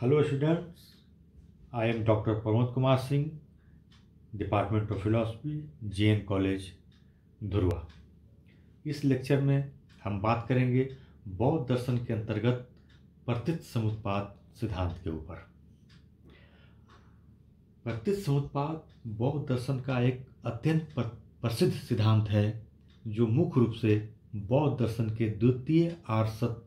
hello students I am doctor Pramod Kumar Singh department of philosophy JN college Dhurwa इस lecture में हम बात करेंगे बौद्ध दर्शन के अंतर्गत प्रतीत समुत्पाद सिद्धांत के ऊपर प्रतीत समुत्पाद बौद्ध दर्शन का एक अत्यंत प्रसिद्ध सिद्धांत है जो मुख्य रूप से बौद्ध दर्शन के द्वितीय आर्षत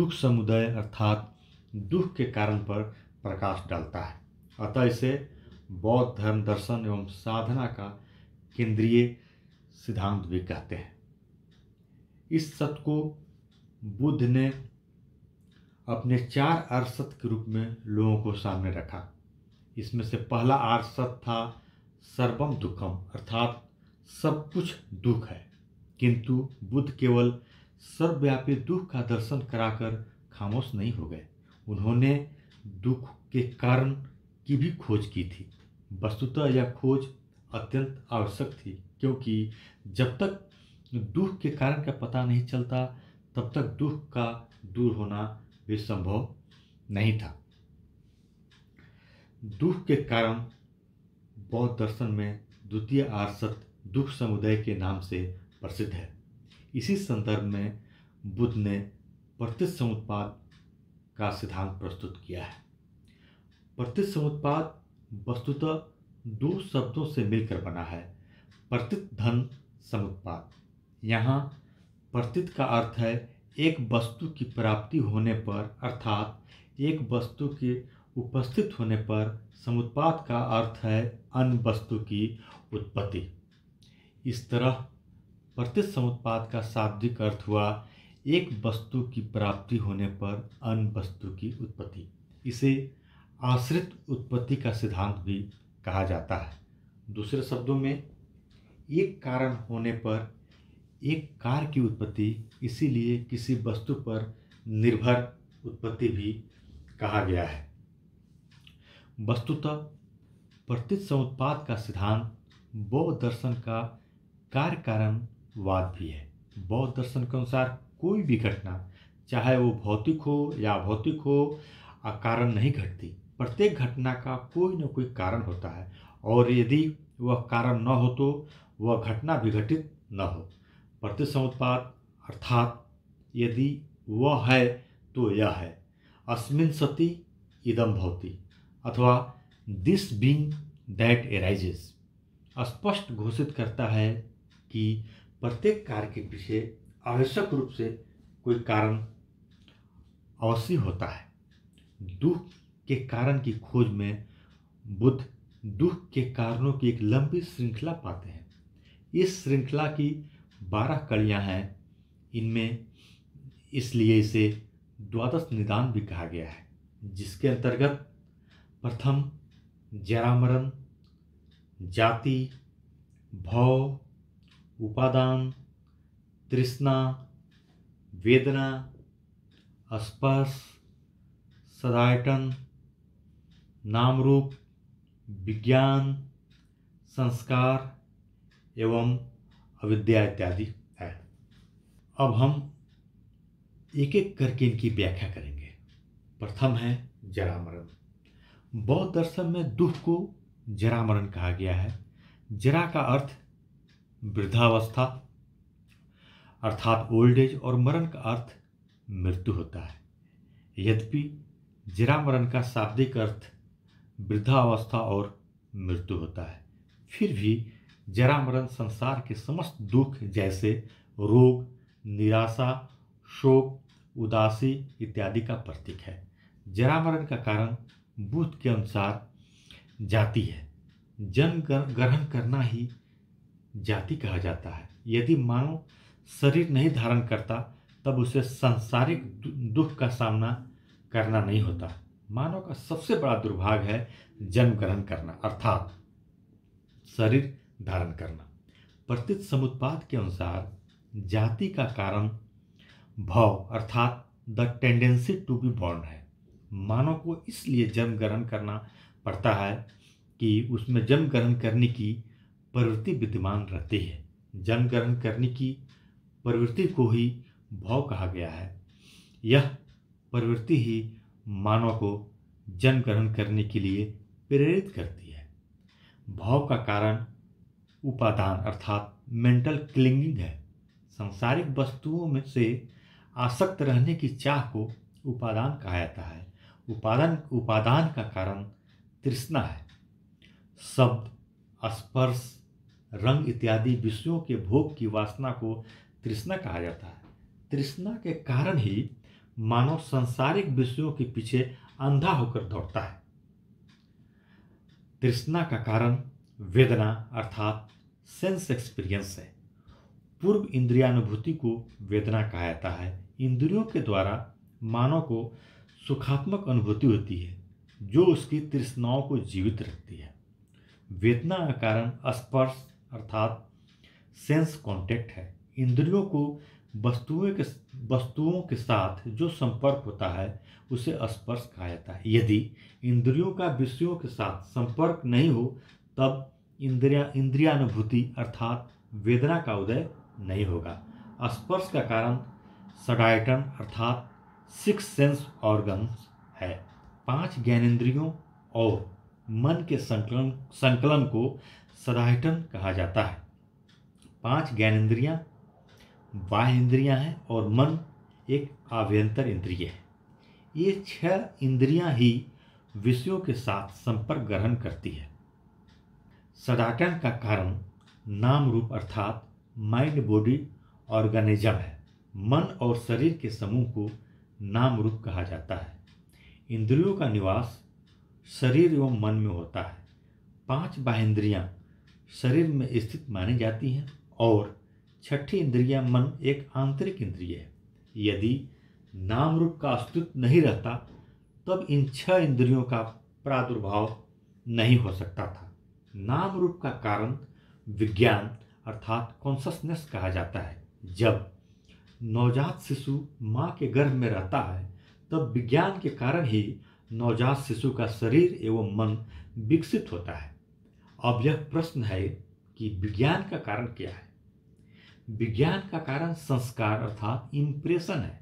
दुख समुदाय अर्थात दुख के कारण पर प्रकाश डालता है अतः इसे बौद्ध धर्म दर्शन एवं साधना का केंद्रीय सिद्धांत भी कहते हैं इस सत्य को बुद्ध ने अपने चार सत्य के रूप में लोगों को सामने रखा इसमें से पहला आर्सत था सर्वम दुखम अर्थात सब कुछ दुख है किंतु बुद्ध केवल सर्वव्यापी दुख का दर्शन कराकर खामोश नहीं हो गए उन्होंने दुख के कारण की भी खोज की थी वस्तुतः यह खोज अत्यंत आवश्यक थी क्योंकि जब तक दुख के कारण का पता नहीं चलता तब तक दुख का दूर होना भी संभव नहीं था दुख के कारण बौद्ध दर्शन में द्वितीय आर्षत दुख समुदाय के नाम से प्रसिद्ध है इसी संदर्भ में बुद्ध ने प्रत्युत समुत्पाद का सिद्धांत प्रस्तुत किया है प्रतित समुत्पाद वस्तुतः दो शब्दों से मिलकर बना है प्रतित धन समुत्पाद यहाँ प्रतित का अर्थ है एक वस्तु की प्राप्ति होने पर अर्थात एक वस्तु के उपस्थित होने पर समुत्पाद का अर्थ है अन्य वस्तु की उत्पत्ति इस तरह प्रतित समुत्पाद का शाब्दिक अर्थ हुआ एक वस्तु की प्राप्ति होने पर अन्य वस्तु की उत्पत्ति इसे आश्रित उत्पत्ति का सिद्धांत भी कहा जाता है दूसरे शब्दों में एक कारण होने पर एक कार की उत्पत्ति इसीलिए किसी वस्तु पर निर्भर उत्पत्ति भी कहा गया है वस्तुतः प्रतीत समुत्पाद का सिद्धांत बौद्ध दर्शन का कार्य कारण वाद भी है बौद्ध दर्शन के अनुसार कोई भी घटना चाहे वो भौतिक हो या भौतिक हो कारण नहीं घटती प्रत्येक घटना का कोई ना कोई कारण होता है और यदि वह कारण न हो तो वह घटना विघटित न हो प्रतिसमुत्पाद अर्थात यदि वह है तो यह है अस्मिन सती इदम भौती अथवा दिस बींग दैट एराइजेस स्पष्ट घोषित करता है कि प्रत्येक कार्य के पीछे आवश्यक रूप से कोई कारण अवश्य होता है दुख के कारण की खोज में बुद्ध दुख के कारणों की एक लंबी श्रृंखला पाते हैं इस श्रृंखला की बारह कड़ियाँ हैं इनमें इसलिए इसे द्वादश निदान भी कहा गया है जिसके अंतर्गत प्रथम जरामरण जाति भाव उपादान तृष्णा वेदना स्पर्श सदायटन नाम रूप विज्ञान संस्कार एवं अविद्या इत्यादि है अब हम एक एक करके इनकी व्याख्या करेंगे प्रथम है जरा मरण बौद्ध दर्शन में दुख को जरा मरण कहा गया है जरा का अर्थ वृद्धावस्था अर्थात ओल्ड एज और मरण का अर्थ मृत्यु होता है यद्यपि जरा मरण का शाब्दिक अर्थ वृद्धावस्था और मृत्यु होता है फिर भी जरा मरण संसार के समस्त दुख जैसे रोग निराशा शोक उदासी इत्यादि का प्रतीक है जरा मरण का कारण बुद्ध के अनुसार जाति है जन्म ग्रहण करना ही जाति कहा जाता है यदि मानव शरीर नहीं धारण करता तब उसे सांसारिक दुख का सामना करना नहीं होता मानव का सबसे बड़ा दुर्भाग्य है जन्म ग्रहण करना अर्थात शरीर धारण करना प्रतीत समुत्पाद के अनुसार जाति का कारण भाव अर्थात the tendency to be born है मानव को इसलिए जन्म ग्रहण करना पड़ता है कि उसमें जन्म ग्रहण करने की प्रवृत्ति विद्यमान रहती है जन्म ग्रहण करने की प्रवृत्ति को ही भाव कहा गया है यह प्रवृत्ति ही मानव को जन्म ग्रहण करने के लिए प्रेरित करती है भाव का कारण उपादान अर्थात मेंटल क्लिंगिंग है सांसारिक वस्तुओं में से आसक्त रहने की चाह को उपादान कहा जाता है उपादान उपादान का कारण तृष्णा है शब्द स्पर्श रंग इत्यादि विषयों के भोग की वासना को तृष्णा कहा जाता है तृष्णा के कारण ही मानव सांसारिक विषयों के पीछे अंधा होकर दौड़ता है तृष्णा का कारण वेदना अर्थात सेंस एक्सपीरियंस है पूर्व इंद्रियानुभूति को वेदना कहा जाता है इंद्रियों के द्वारा मानव को सुखात्मक अनुभूति होती है जो उसकी तृष्णाओं को जीवित रखती है वेदना का कारण स्पर्श अर्थात सेंस कॉन्टेक्ट है इंद्रियों को वस्तुओं के वस्तुओं के साथ जो संपर्क होता है उसे स्पर्श कहा जाता है यदि इंद्रियों का विषयों के साथ संपर्क नहीं हो तब इंद्रिया इंद्रियानुभूति अर्थात वेदना का उदय नहीं होगा स्पर्श का कारण सडाइटन अर्थात सिक्स सेंस ऑर्गन्स है पांच ज्ञानेन्द्रियों और मन के संकलन संकलन को सदाहटन कहा जाता है पांच ज्ञानेन्द्रियां बाह्य इंद्रियां हैं और मन एक आभ्यंतर इंद्रिय है ये छह इंद्रियां ही विषयों के साथ संपर्क ग्रहण करती है सदाटन का कारण नाम रूप अर्थात माइंड बॉडी ऑर्गेनिज्म है मन और शरीर के समूह को नाम रूप कहा जाता है इंद्रियों का निवास शरीर एवं मन में होता है पांच बाहेंद्रियां शरीर में स्थित मानी जाती हैं और छठी इंद्रिया मन एक आंतरिक इंद्रिय है यदि नाम रूप का अस्तित्व नहीं रहता तब इन छह इंद्रियों का प्रादुर्भाव नहीं हो सकता था नाम रूप का कारण विज्ञान अर्थात कॉन्सनेस कहा जाता है जब नवजात शिशु माँ के गर्भ में रहता है तब विज्ञान के कारण ही नवजात शिशु का शरीर एवं मन विकसित होता है अब यह प्रश्न है कि विज्ञान का कारण क्या है विज्ञान का कारण संस्कार अर्थात इम्प्रेशन है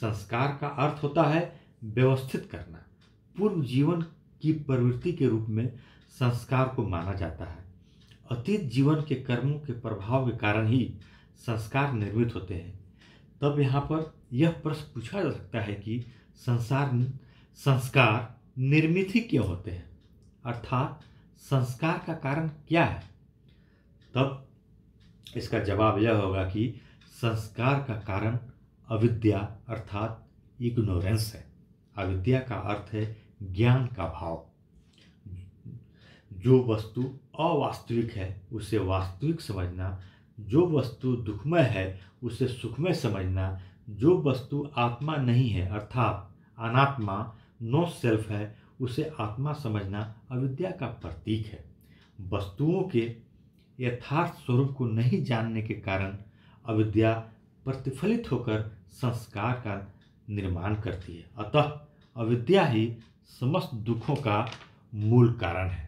संस्कार का अर्थ होता है व्यवस्थित करना पूर्व जीवन की प्रवृत्ति के रूप में संस्कार को माना जाता है अतीत जीवन के कर्मों के प्रभाव के कारण ही संस्कार निर्मित होते हैं तब यहाँ पर यह प्रश्न पूछा जा सकता है कि संसार संस्कार निर्मित ही क्यों होते हैं अर्थात संस्कार का कारण क्या है तब इसका जवाब यह होगा कि संस्कार का कारण अविद्या अर्थात इग्नोरेंस है अविद्या का अर्थ है ज्ञान का भाव जो वस्तु अवास्तविक है उसे वास्तविक समझना जो वस्तु दुखमय है उसे सुखमय समझना जो वस्तु आत्मा नहीं है अर्थात अनात्मा नो सेल्फ है उसे आत्मा समझना अविद्या का प्रतीक है वस्तुओं के यथार्थ स्वरूप को नहीं जानने के कारण अविद्या प्रतिफलित होकर संस्कार का निर्माण करती है अतः अविद्या ही समस्त दुखों का मूल कारण है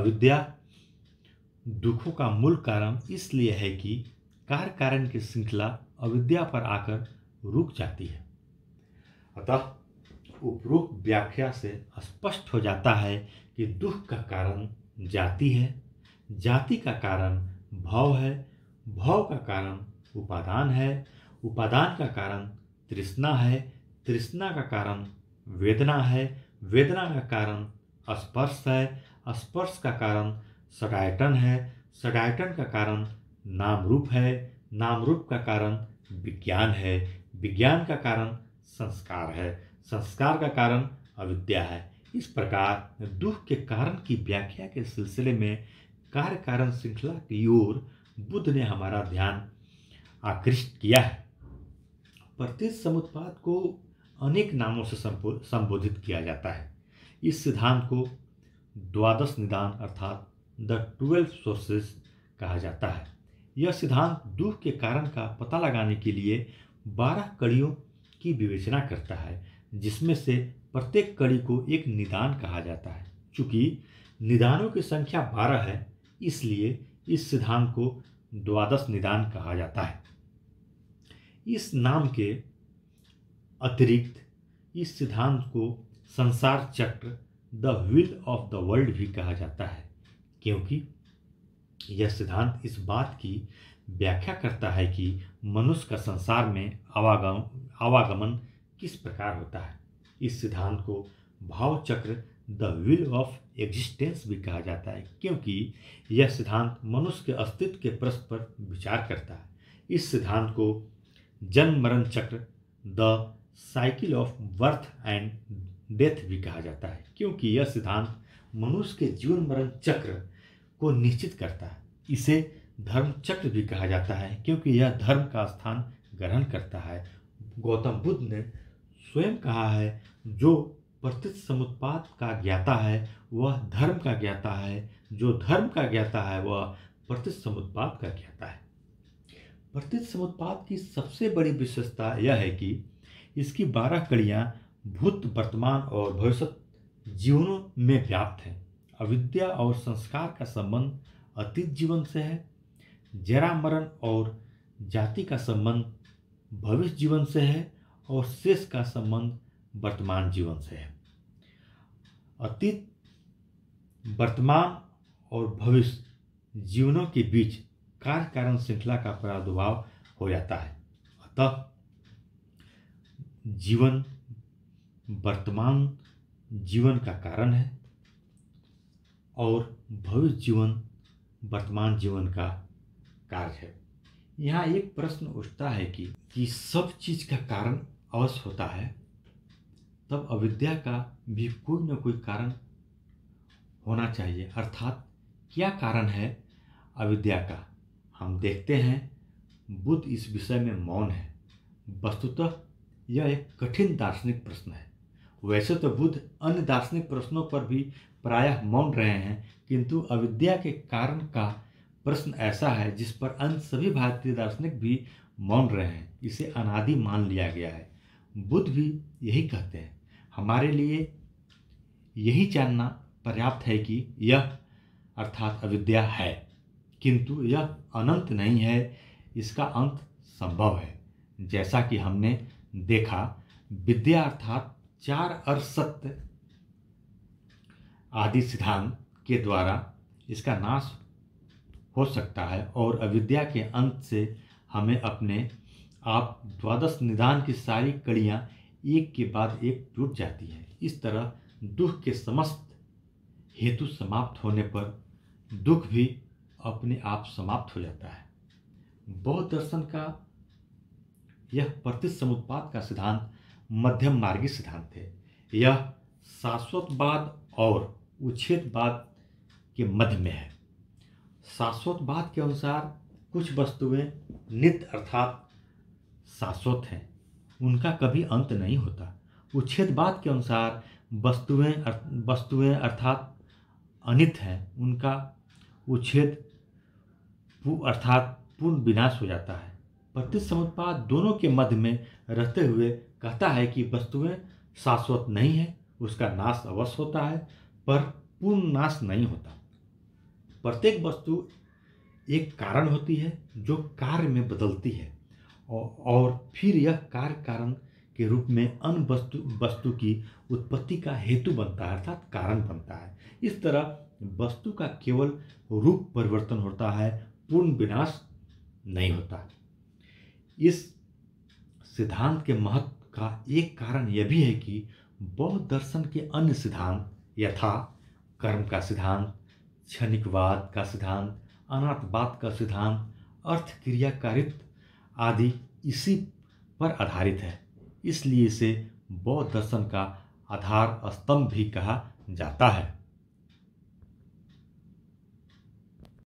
अविद्या दुखों का मूल कारण इसलिए है कि कार्य कारण की श्रृंखला अविद्या पर आकर रुक जाती है अतः उपरोक्त व्याख्या से स्पष्ट हो जाता है कि दुख का कारण जाति है जाति का कारण भव है भव का कारण उपादान है उपादान का कारण तृष्णा है तृष्णा का कारण वेदना है वेदना का कारण स्पर्श है स्पर्श का कारण सडायटन है सडायटन का कारण नाम रूप है नाम रूप का कारण विज्ञान है विज्ञान का कारण संस्कार है संस्कार का कारण अविद्या है इस प्रकार दुख के कारण की व्याख्या के सिलसिले में कार्य कारण श्रृंखला की ओर बुद्ध ने हमारा ध्यान आकृष्ट किया है प्रत्येक समुत्पाद को अनेक नामों से संबोधित किया जाता है इस सिद्धांत को द्वादश निदान अर्थात द ट्वेल्व सोर्सेस कहा जाता है यह सिद्धांत दुख के कारण का पता लगाने के लिए बारह कड़ियों की विवेचना करता है जिसमें से प्रत्येक कड़ी को एक निदान कहा जाता है चूँकि निदानों की संख्या बारह है इसलिए इस सिद्धांत को द्वादश निदान कहा जाता है इस नाम के अतिरिक्त इस सिद्धांत को संसार चक्र the wheel of the world भी कहा जाता है क्योंकि यह सिद्धांत इस बात की व्याख्या करता है कि मनुष्य का संसार में आवागम आवागमन किस प्रकार होता है इस सिद्धांत को भाव चक्र द विल ऑफ एग्जिस्टेंस भी कहा जाता है क्योंकि यह सिद्धांत मनुष्य के अस्तित्व के प्रश्न पर विचार करता है इस सिद्धांत को जन्म मरण चक्र the cycle of birth and death भी कहा जाता है क्योंकि यह सिद्धांत मनुष्य के जीवन मरण चक्र को निश्चित करता है इसे धर्म चक्र भी कहा जाता है क्योंकि यह धर्म का स्थान ग्रहण करता है गौतम बुद्ध ने स्वयं कहा है जो प्रस्तुत समुत्पाद का ज्ञाता है वह धर्म का ज्ञाता है जो धर्म का ज्ञाता है वह प्रस्तुत समुत्पाद का ज्ञाता है प्रस्तुत समुत्पाद की सबसे बड़ी विशेषता यह है कि इसकी बारह कड़ियाँ भूत वर्तमान और भविष्य जीवनों में व्याप्त हैं अविद्या और संस्कार का संबंध अतीत जीवन से है जरा मरण और जाति का संबंध भविष्य जीवन से है और शेष का संबंध वर्तमान जीवन से है अतीत वर्तमान और भविष्य जीवनों के बीच कार्य कारण श्रृंखला का प्रादुर्भाव हो जाता है अतः जीवन वर्तमान जीवन का कारण है और भविष्य जीवन वर्तमान जीवन का कार्य है यहाँ एक प्रश्न उठता है कि कि सब चीज़ का कारण अवश्य होता है तब अविद्या का भी कोई न कोई कारण होना चाहिए अर्थात क्या कारण है अविद्या का हम देखते हैं बुद्ध इस विषय में मौन है वस्तुतः यह एक कठिन दार्शनिक प्रश्न है वैसे तो बुद्ध अन्य दार्शनिक प्रश्नों पर भी प्रायः मौन रहे हैं किंतु अविद्या के कारण का प्रश्न ऐसा है जिस पर अन्य सभी भारतीय दार्शनिक भी मौन रहे हैं इसे अनादि मान लिया गया है बुद्ध भी यही कहते हैं हमारे लिए यही जानना पर्याप्त है कि यह अर्थात अविद्या है किंतु यह अनंत नहीं है इसका अंत संभव है जैसा कि हमने देखा विद्या अर्थात चार अर्सत्य आदि सिद्धांत के द्वारा इसका नाश हो सकता है और अविद्या के अंत से हमें अपने आप द्वादश निदान की सारी कड़ियाँ एक के बाद एक टूट जाती है इस तरह दुख के समस्त हेतु समाप्त होने पर दुख भी अपने आप समाप्त हो जाता है बौद्ध दर्शन का यह प्रतित समुत्पाद का सिद्धांत मध्यम मार्गी सिद्धांत है यह शाश्वतवाद और उच्छेदवाद के मध्य में है शाश्वतवाद के अनुसार कुछ वस्तुएं नित्य अर्थात शाश्वत हैं उनका कभी अंत नहीं होता उच्छेदवाद के अनुसार वस्तुएं वस्तुएं अर्थात अनित हैं उनका उच्छेद अर्थात पूर्ण विनाश हो जाता है प्रतिष्ठ समुत्पाद दोनों के मध्य में रहते हुए कहता है कि वस्तुएं शाश्वत नहीं है उसका नाश अवश्य होता है पर पूर्ण नाश नहीं होता प्रत्येक वस्तु एक कारण होती है जो कार्य में बदलती है और फिर यह कार्य कारण के रूप में अन वस्तु वस्तु की उत्पत्ति का हेतु बनता है अर्थात कारण बनता है इस तरह वस्तु का केवल रूप परिवर्तन होता है पूर्ण विनाश नहीं होता इस सिद्धांत के महत्व का एक कारण यह भी है कि बौद्ध दर्शन के अन्य सिद्धांत यथा कर्म का सिद्धांत क्षणिकवाद का सिद्धांत अनाथवाद का सिद्धांत अर्थ क्रियाकारित्व आदि इसी पर आधारित है इसलिए इसे बौद्ध दर्शन का आधार स्तंभ भी कहा जाता है